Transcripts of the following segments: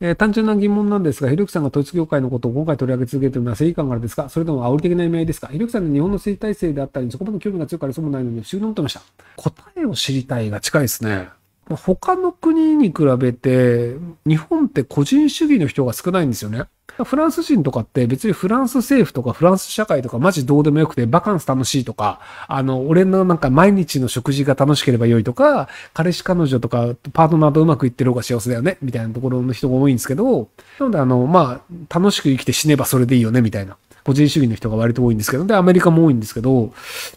えー、単純な疑問なんですが、ひろゆきさんが統一教会のことを今回取り上げ続けているのは正義感からですかそれとも煽り的な意味合いですかひろゆきさんの日本の政治体制であったり、そこまで興味が強くありそうもないので、不思議に思ってました。答えを知りたいが近いですね。他の国に比べて、日本って個人主義の人が少ないんですよね。フランス人とかって別にフランス政府とかフランス社会とかマジどうでもよくてバカンス楽しいとか、あの、俺のなんか毎日の食事が楽しければ良いとか、彼氏彼女とかパートナーとうまくいってる方が幸せだよね、みたいなところの人が多いんですけど、なのであの、まあ、楽しく生きて死ねばそれでいいよね、みたいな。個人主義の人が割と多いんですけど、で、アメリカも多いんですけど、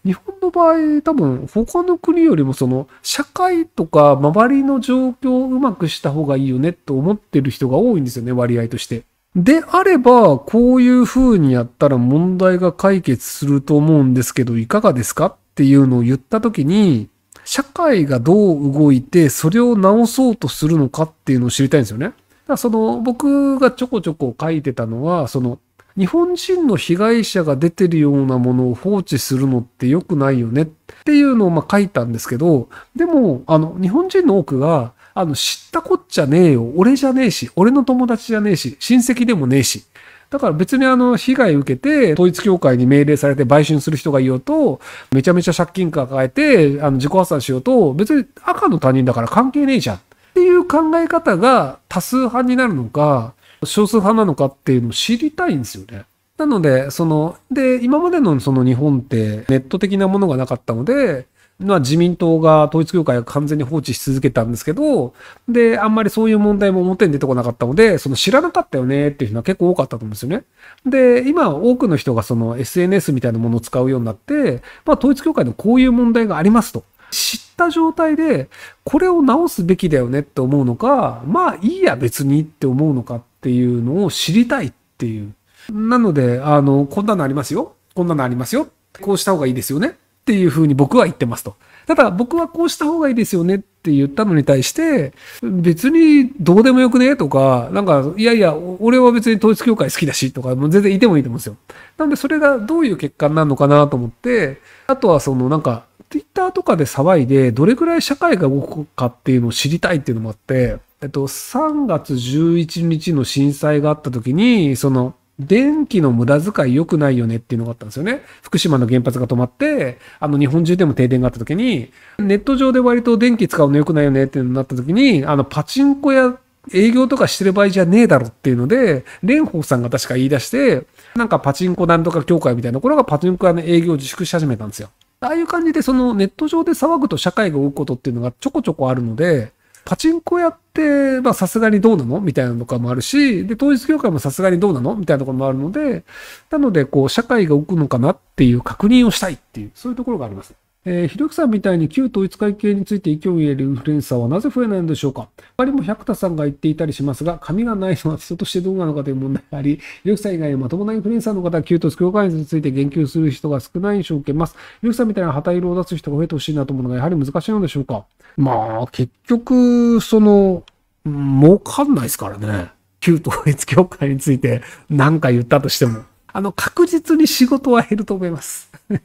日本の場合、多分他の国よりもその、社会とか周りの状況をうまくした方がいいよねと思ってる人が多いんですよね、割合として。であれば、こういう風にやったら問題が解決すると思うんですけど、いかがですかっていうのを言った時に、社会がどう動いて、それを直そうとするのかっていうのを知りたいんですよね。だからその、僕がちょこちょこ書いてたのは、その、日本人の被害者が出てるようなものを放置するのって良くないよねっていうのをま書いたんですけど、でも、あの、日本人の多くが、あの、知ったこっちゃねえよ。俺じゃねえし、俺の友達じゃねえし、親戚でもねえし。だから別にあの、被害受けて、統一協会に命令されて売春する人がいようと、めちゃめちゃ借金抱えて、あの、自己破産しようと、別に赤の他人だから関係ねえじゃん。っていう考え方が多数派になるのか、少数派なのかっていうのを知りたいんですよね。なので、その、で、今までのその日本ってネット的なものがなかったので、まあ、自民党が統一教会を完全に放置し続けたんですけど、で、あんまりそういう問題も表に出てこなかったので、その知らなかったよねっていうのは結構多かったと思うんですよね。で、今多くの人がその SNS みたいなものを使うようになって、まあ、統一教会のこういう問題がありますと。知った状態で、これを直すべきだよねって思うのか、まあいいや別にって思うのかっていうのを知りたいっていう。なので、あの、こんなのありますよ。こんなのありますよ。こうした方がいいですよね。っていうふうに僕は言ってますと。ただ僕はこうした方がいいですよねって言ったのに対して、別にどうでもよくねとか、なんか、いやいや、俺は別に統一教会好きだしとか、もう全然いてもいいと思うんですよ。なのでそれがどういう結果になるのかなと思って、あとはそのなんか、ツイッターとかで騒いで、どれくらい社会が動くかっていうのを知りたいっていうのもあって、えっと、3月11日の震災があった時に、その、電気の無駄遣い良くないよねっていうのがあったんですよね。福島の原発が止まって、あの日本中でも停電があった時に、ネット上で割と電気使うの良くないよねっていうのになった時に、あのパチンコ屋営業とかしてる場合じゃねえだろっていうので、蓮舫さんが確か言い出して、なんかパチンコなんとか協会みたいなところがパチンコ屋の営業を自粛し始めたんですよ。ああいう感じで、そのネット上で騒ぐと社会が動くことっていうのがちょこちょこあるので、パチンコ屋って、まあさすがにどうなのみたいなのとかもあるし、で、統一協会もさすがにどうなのみたいなところもあるので、なので、こう、社会が動くのかなっていう確認をしたいっていう、そういうところがあります。えー、ひろゆきさんみたいに旧統一会系について意見を言えるインフルエンサーはなぜ増えないのでしょうか他にも百田さんが言っていたりしますが、紙がないのは人としてどうなのかという問題があり、ひろゆきさん以外にまともなインフルエンサーの方は旧統一教会について言及する人が少ない印象を受けます。ひろゆきさんみたいな旗色を出す人が増えてほしいなと思うのがやはり難しいのでしょうかまあ、結局、その、儲かんないですからね。旧統一教会について何か言ったとしても。あの、確実に仕事は減ると思います。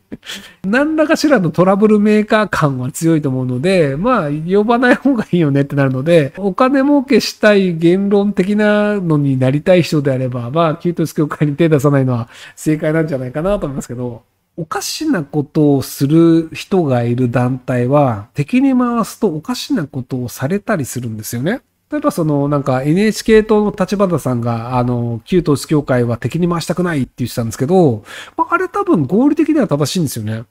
何らかしらのトラブルメーカー感は強いと思うので、まあ、呼ばない方がいいよねってなるので、お金儲けしたい言論的なのになりたい人であれば、まあ、ートス協会に手出さないのは正解なんじゃないかなと思いますけど、おかしなことをする人がいる団体は、敵に回すとおかしなことをされたりするんですよね。例えばそのなんか NHK 党の立花さんがあの旧統一協会は敵に回したくないって言ってたんですけど、まあ、れ多分合理的には正しいんですよね。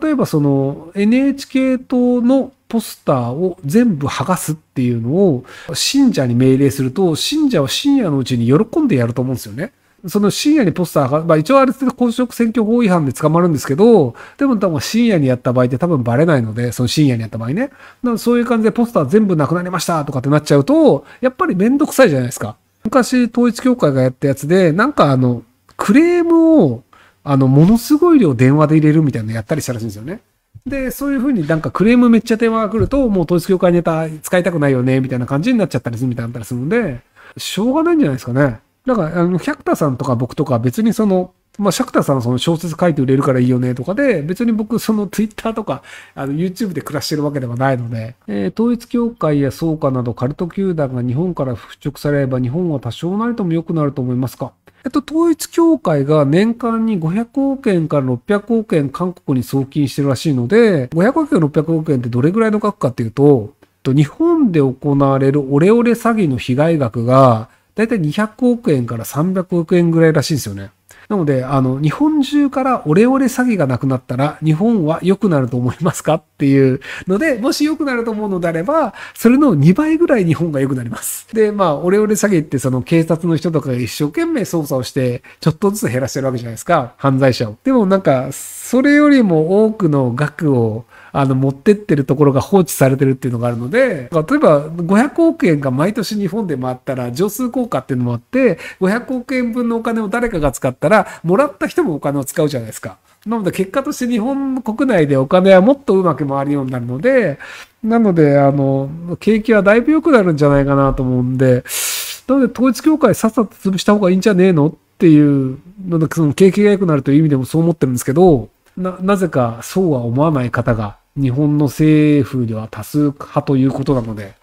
例えばその NHK 党のポスターを全部剥がすっていうのを信者に命令すると信者は深夜のうちに喜んでやると思うんですよね。その深夜にポスターが、まあ一応あれって公職選挙法違反で捕まるんですけど、でも多分深夜にやった場合って多分バレないので、その深夜にやった場合ね。そういう感じでポスター全部なくなりましたとかってなっちゃうと、やっぱりめんどくさいじゃないですか。昔統一教会がやったやつで、なんかあの、クレームを、あの、ものすごい量電話で入れるみたいなのやったりしたらしいんですよね。で、そういうふうになんかクレームめっちゃ電話が来ると、もう統一教会ネタ使いたくないよね、みたいな感じになっちゃったりするみたいなったりするんで、しょうがないんじゃないですかね。だから、あの、百田さんとか僕とか別にその、まあ、シさんその小説書いて売れるからいいよねとかで、別に僕そのツイッターとか、あの YouTube で暮らしてるわけではないので、えー、統一協会や創価などカルト球団が日本から払拭されれば日本は多少なりとも良くなると思いますかえっと、統一協会が年間に500億円から600億円韓国に送金してるらしいので、500億円、600億円ってどれぐらいの額かっていうと、日本で行われるオレオレ詐欺の被害額が、だいたい200億円から300億円ぐらいらしいんですよね。なので、あの、日本中からオレオレ詐欺がなくなったら、日本は良くなると思いますかっていうので、もし良くなると思うのであれば、それの2倍ぐらい日本が良くなります。で、まあ、オレオレ詐欺ってその警察の人とかが一生懸命捜査をして、ちょっとずつ減らしてるわけじゃないですか、犯罪者を。でもなんか、それよりも多くの額を、あの、持ってってるところが放置されてるっていうのがあるので、例えば500億円が毎年日本で回ったら、上数効果っていうのもあって、500億円分のお金を誰かが使ったら、もらった人もお金を使うじゃないですか。なので結果として日本国内でお金はもっとうまく回るようになるので、なので、あの、景気はだいぶ良くなるんじゃないかなと思うんで、なので統一協会さっさと潰した方がいいんじゃねえのっていう、なんかその景気が良くなるという意味でもそう思ってるんですけど、な、なぜかそうは思わない方が日本の政府では多数派ということなので、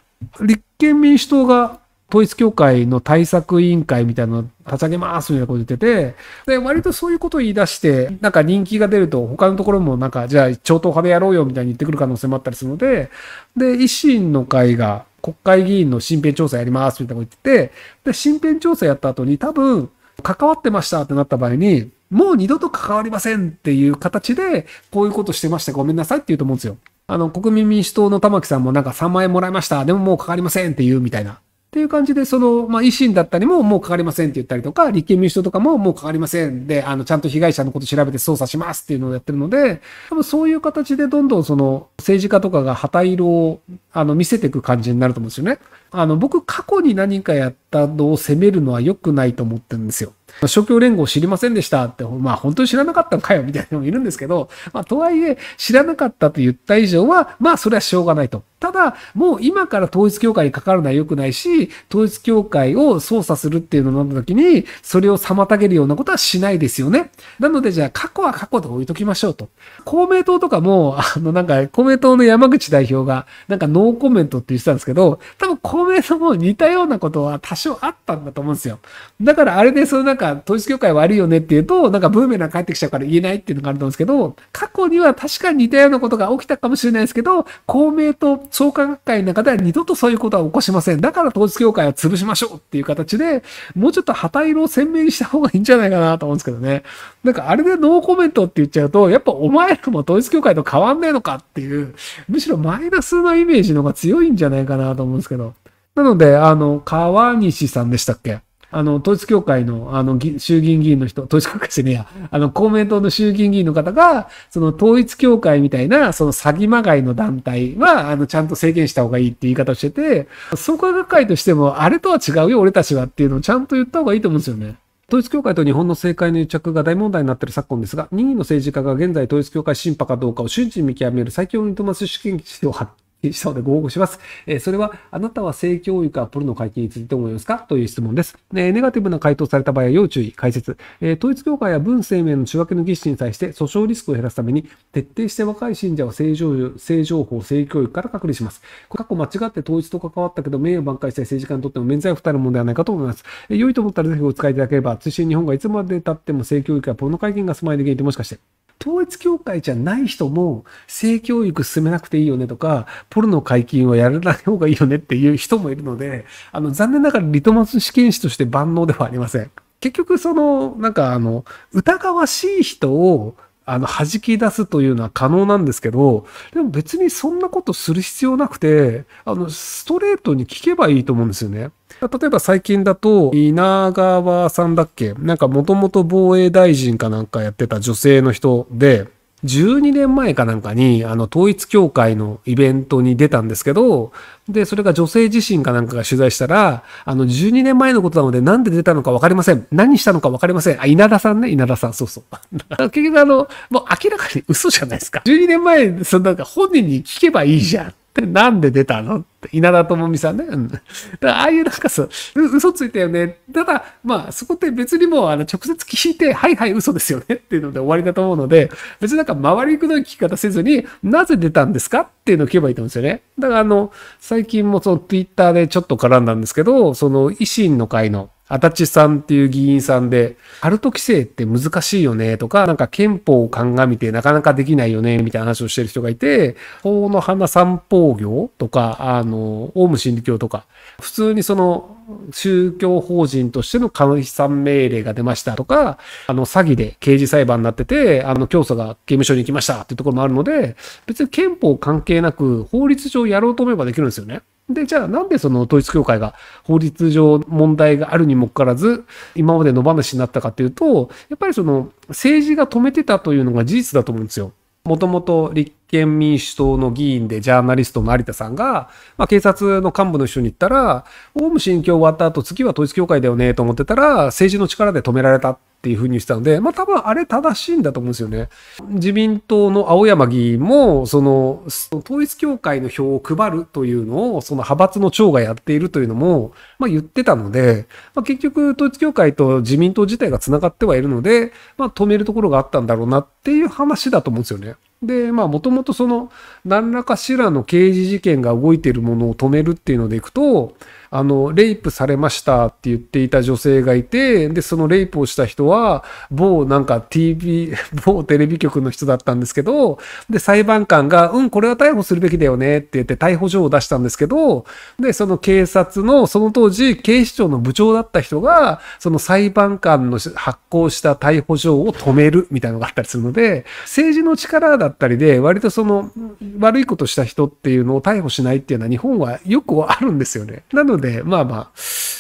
立憲民主党が統一協会の対策委員会みたいなのを立ち上げますみたいなこと言ってて、で、割とそういうことを言い出して、なんか人気が出ると他のところもなんか、じゃあ超党派でやろうよみたいに言ってくる可能性もあったりするので、で、維新の会が国会議員の身辺調査やりますみたいなこと言ってて、で、身辺調査やった後に多分、関わってましたってなった場合に、もう二度と関わりませんっていう形で、こういうことしてました、ごめんなさいって言うと思うんですよ。あの、国民民主党の玉木さんもなんか3万円もらいました、でももうかかりませんって言うみたいな。っていう感じで、その、まあ、維新だったりも、もうかかりませんって言ったりとか、立憲民主党とかも、もうかかりませんで、あの、ちゃんと被害者のこと調べて捜査しますっていうのをやってるので、多分そういう形でどんどんその、政治家とかが旗色を、あの、見せていく感じになると思うんですよね。あの、僕、過去に何かやったのを責めるのは良くないと思ってるんですよ。職業連合知りませんでしたって、まあ本当に知らなかったのかよみたいなのもいるんですけど、まあとはいえ知らなかったと言った以上は、まあそれはしょうがないと。ただ、もう今から統一教会にかかるのは良くないし、統一教会を操作するっていうのになった時に、それを妨げるようなことはしないですよね。なのでじゃあ過去は過去で置いときましょうと。公明党とかも、あのなんか公明党の山口代表が、なんかノーコメントって言ってたんですけど、多分公明党も似たようなことは多少あったんだと思うんですよ。だからあれでそのなんか統一教会悪いよねっていうと、なんかブーメラン返ってきちゃうから言えないっていうのがあると思うんですけど、過去には確かに似たようなことが起きたかもしれないですけど、公明党創価学会の中では二度とそういうことは起こしません。だから統一教会は潰しましょうっていう形で、もうちょっと旗色を鮮明にした方がいいんじゃないかなと思うんですけどね。なんかあれでノーコメントって言っちゃうと、やっぱお前らも統一教会と変わんないのかっていう、むしろマイナスなイメージの方が強いんじゃないかなと思うんですけど。なので、あの、川西さんでしたっけあの、統一協会の、あの、衆議院議員の人、統一協会じゃねえや、あの、公明党の衆議院議員の方が、その統一協会みたいな、その詐欺まがいの団体は、あの、ちゃんと制限した方がいいって言い方をしてて、創価学会としても、あれとは違うよ、俺たちはっていうのをちゃんと言った方がいいと思うんですよね。統一協会と日本の政界の癒着が大問題になっている昨今ですが、任意の政治家が現在統一協会審判かどうかを瞬時に見極める最強のリトマス権験室を発そうでご報告します。えー、それは、あなたは性教育アプルの会見について思いますかという質問です、えー、ネガティブな回答された場合は要注意、解説。えー、統一教会や文生命の仕分けの儀式に対して訴訟リスクを減らすために、徹底して若い信者を性情性情報、性教育から隔離します。過去間違って統一と関わったけど、名誉挽回したい政治家にとっても免罪を負担のものではないかと思います。えー、良いと思ったらぜひお使いいただければ、通信日本がいつまで経っても性教育やポルノ会見が住まいできるともしかして。統一教会じゃない人も性教育進めなくていいよねとか、ポルノ解禁はやらない方がいいよねっていう人もいるので、あの、残念ながらリトマス試験紙として万能ではありません。結局、その、なんかあの、疑わしい人をあの、弾き出すというのは可能なんですけど、でも別にそんなことする必要なくて、あの、ストレートに聞けばいいと思うんですよね。例えば最近だと、稲川さんだっけなんかもともと防衛大臣かなんかやってた女性の人で、12年前かなんかに、あの、統一協会のイベントに出たんですけど、で、それが女性自身かなんかが取材したら、あの、12年前のことなので、なんで出たのかわかりません。何したのかわかりません。あ、稲田さんね、稲田さん、そうそう。結局あの、もう明らかに嘘じゃないですか。12年前、そのなんか本人に聞けばいいじゃん。で、なんで出たの稲田朋美さんね。うん。だからああいうなんかそう、嘘ついたよね。ただ、まあ、そこって別にもう、あの、直接聞いて、はいはい嘘ですよねっていうので終わりだと思うので、別になんか回りくどい聞き方せずに、なぜ出たんですかっていうのを聞けばいいと思うんですよね。だからあの、最近もその twitter でちょっと絡んだんですけど、その維新の会の足立さんっていう議員さんで、カルト規制って難しいよねとか、なんか憲法を鑑みてなかなかできないよねみたいな話をしてる人がいて、法の花三法行とか、あの、オウム真理教とか、普通にその宗教法人としての監さん命令が出ましたとか、あの、詐欺で刑事裁判になってて、あの、教祖が刑務所に行きましたっていうところもあるので、別に憲法関係なく法律上やろうと思えばできるんですよね。で、じゃあなんでその統一教会が法律上問題があるにもかかわらず、今まで野放しになったかっていうと、やっぱりその政治が止めてたというのが事実だと思うんですよ。もともと立憲民主党の議員でジャーナリストの有田さんが、まあ、警察の幹部の人に言ったら、オウム真教終わった後、次は統一教会だよねと思ってたら、政治の力で止められたっていうふうにしたので、まあ多分あれ正しいんだと思うんですよね。自民党の青山議員も、その、統一教会の票を配るというのを、その派閥の長がやっているというのも、まあ言ってたので、まあ結局統一教会と自民党自体が繋がってはいるので、まあ止めるところがあったんだろうなっていう話だと思うんですよね。で、まあ、もともとその、何らかしらの刑事事件が動いているものを止めるっていうのでいくと、あの、レイプされましたって言っていた女性がいて、で、そのレイプをした人は、某なんか TV、某テレビ局の人だったんですけど、で、裁判官が、うん、これは逮捕するべきだよねって言って逮捕状を出したんですけど、で、その警察の、その当時、警視庁の部長だった人が、その裁判官の発行した逮捕状を止めるみたいなのがあったりするので、政治の力だったりで、割とその、悪いことした人っていうのを逮捕しないっていうのは日本はよくあるんですよね。なので、まあま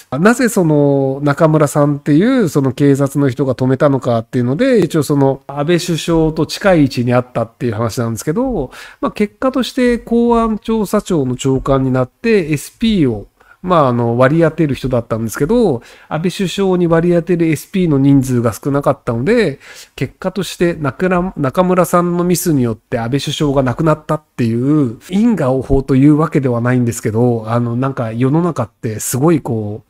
あ、なぜその中村さんっていうその警察の人が止めたのかっていうので、一応その安倍首相と近い位置にあったっていう話なんですけど、まあ結果として公安調査庁の長官になって SP をまあ、あの、割り当てる人だったんですけど、安倍首相に割り当てる SP の人数が少なかったので、結果として中村さんのミスによって安倍首相が亡くなったっていう、因果応報というわけではないんですけど、あの、なんか世の中ってすごいこ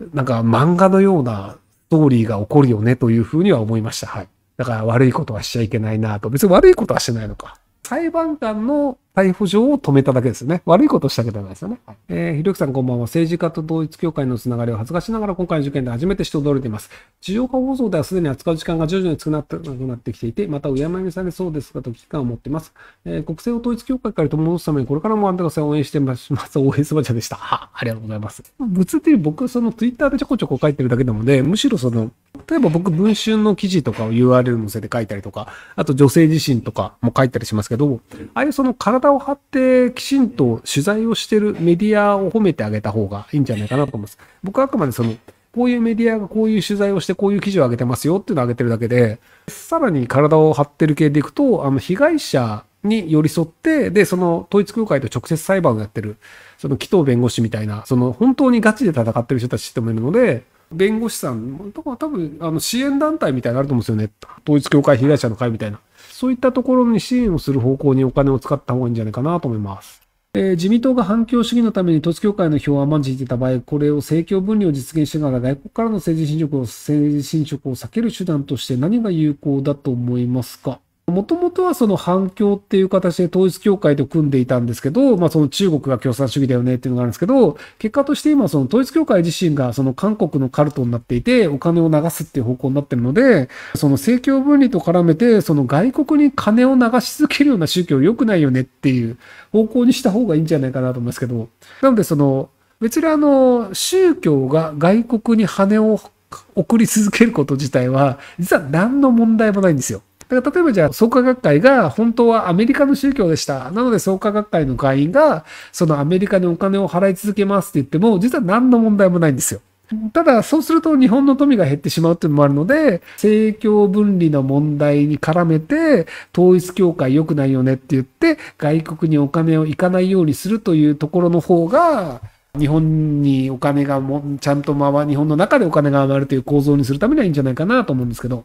う、なんか漫画のようなストーリーが起こるよねというふうには思いました。はい。だから悪いことはしちゃいけないなと。別に悪いことはしてないのか。裁判官の逮捕状を止めただけですよね。悪いことしたわけじゃないですよね。はい、えー、ひろゆきさんこんばんは。政治家と統一教会のつながりを恥ずかしながら今回の事件で初めて人通りています。地上波放送ではすでに扱う時間が徐々に少なくなってきていて、またうやまみされそうですがと危機感を持っています。えー、国政を統一教会から取り戻すためにこれからもあんたが応援してます。応援すばちゃでした。ありがとうございます。物っていう僕、そのツイッターでちょこちょこ書いてるだけなので、むしろその、例えば僕、文春の記事とかを URL 載せて書いたりとか、あと女性自身とかも書いたりしますけど、ああいうその体を張ってきちんと取材をしてるメディアを褒めてあげた方がいいんじゃないかなと思います。僕はあくまでその、こういうメディアがこういう取材をして、こういう記事を上げてますよっていうのを上げてるだけで、さらに体を張ってる系でいくと、あの、被害者に寄り添って、で、その統一教会と直接裁判をやってる、その紀藤弁護士みたいな、その本当にガチで戦ってる人たちってもいるので、弁護士さん、だから多分、あの、支援団体みたいなのあると思うんですよね。統一教会被害者の会みたいな。そういったところに支援をする方向にお金を使った方がいいんじゃないかなと思います。えー、自民党が反共主義のために統一教会の票を甘んじていた場合、これを政教分離を実現しながら外国からの政治侵食を、政治侵食を避ける手段として何が有効だと思いますかもともとはその反共っていう形で統一教会と組んでいたんですけど、まあその中国が共産主義だよねっていうのがあるんですけど、結果として今その統一教会自身がその韓国のカルトになっていて、お金を流すっていう方向になってるので、その政教分離と絡めて、その外国に金を流し続けるような宗教良くないよねっていう方向にした方がいいんじゃないかなと思いますけど、なのでその、別にあの、宗教が外国に羽を送り続けること自体は、実は何の問題もないんですよ。だから例えばじゃあ創価学会が本当はアメリカの宗教でした。なので創価学会の会員がそのアメリカにお金を払い続けますって言っても実は何の問題もないんですよ。ただ、そうすると日本の富が減ってしまうというのもあるので、政教分離の問題に絡めて、統一教会良くないよねって言って、外国にお金を行かないようにするというところの方が、日本にお金がも、ちゃんと回、日本の中でお金ががるという構造にするためにはいいんじゃないかなと思うんですけど。